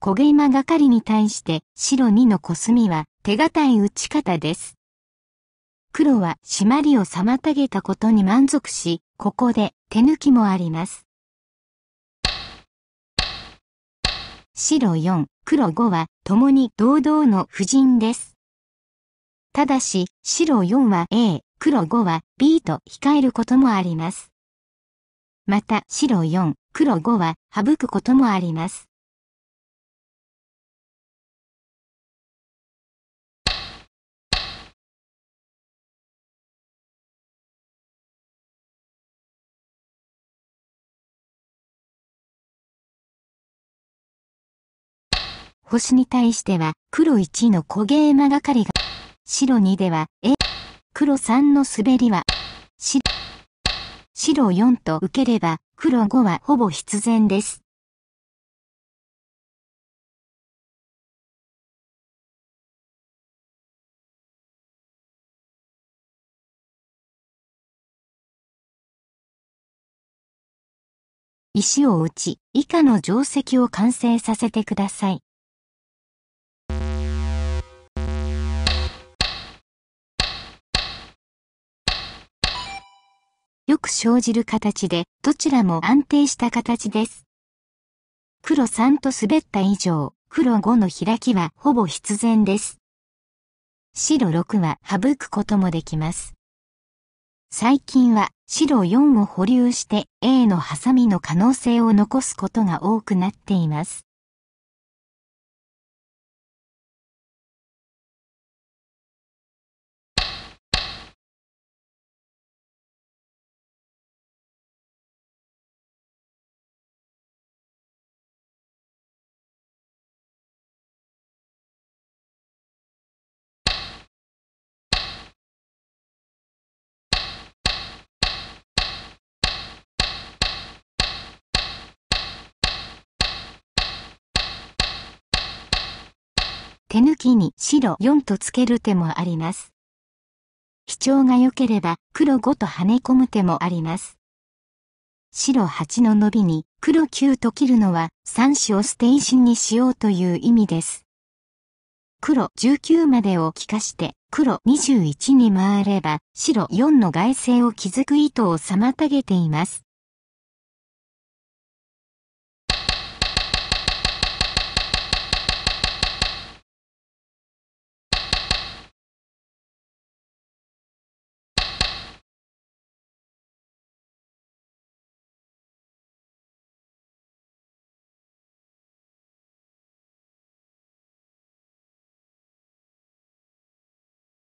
小イマがかりに対して白2のコスミは手堅い打ち方です。黒は締まりを妨げたことに満足し、ここで手抜きもあります。白4、黒5は共に堂々の婦人です。ただし、白4は A、黒5は B と控えることもあります。また、白4、黒5は省くこともあります。星に対しては黒1の焦げ馬マがかりが、白2では A、黒3の滑りは、白、白4と受ければ黒5はほぼ必然です。石を打ち、以下の定石を完成させてください。よく生じる形で、どちらも安定した形です。黒3と滑った以上、黒5の開きはほぼ必然です。白6は省くこともできます。最近は白4を保留して A のハサミの可能性を残すことが多くなっています。手抜きに白4とつける手もあります。主張が良ければ黒5と跳ね込む手もあります。白8の伸びに黒9と切るのは3子を捨て石にしようという意味です。黒19までを利かして黒21に回れば白4の外勢を築く意図を妨げています。